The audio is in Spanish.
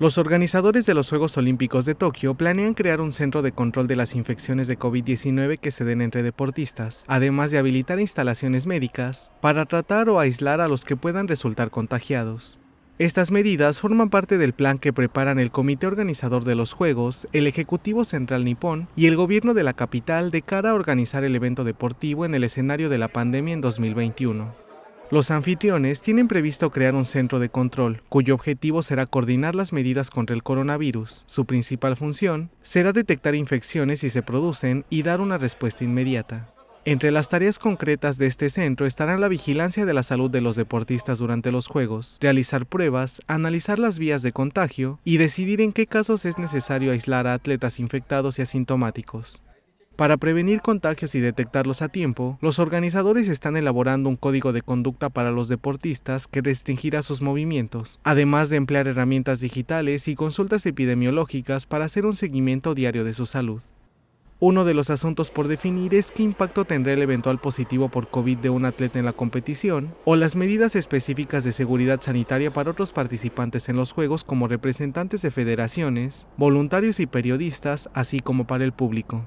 Los organizadores de los Juegos Olímpicos de Tokio planean crear un centro de control de las infecciones de COVID-19 que se den entre deportistas, además de habilitar instalaciones médicas para tratar o aislar a los que puedan resultar contagiados. Estas medidas forman parte del plan que preparan el comité organizador de los Juegos, el Ejecutivo Central Nipón y el gobierno de la capital de cara a organizar el evento deportivo en el escenario de la pandemia en 2021. Los anfitriones tienen previsto crear un centro de control, cuyo objetivo será coordinar las medidas contra el coronavirus. Su principal función será detectar infecciones si se producen y dar una respuesta inmediata. Entre las tareas concretas de este centro estarán la vigilancia de la salud de los deportistas durante los Juegos, realizar pruebas, analizar las vías de contagio y decidir en qué casos es necesario aislar a atletas infectados y asintomáticos. Para prevenir contagios y detectarlos a tiempo, los organizadores están elaborando un código de conducta para los deportistas que restringirá sus movimientos, además de emplear herramientas digitales y consultas epidemiológicas para hacer un seguimiento diario de su salud. Uno de los asuntos por definir es qué impacto tendrá el eventual positivo por COVID de un atleta en la competición o las medidas específicas de seguridad sanitaria para otros participantes en los Juegos como representantes de federaciones, voluntarios y periodistas, así como para el público.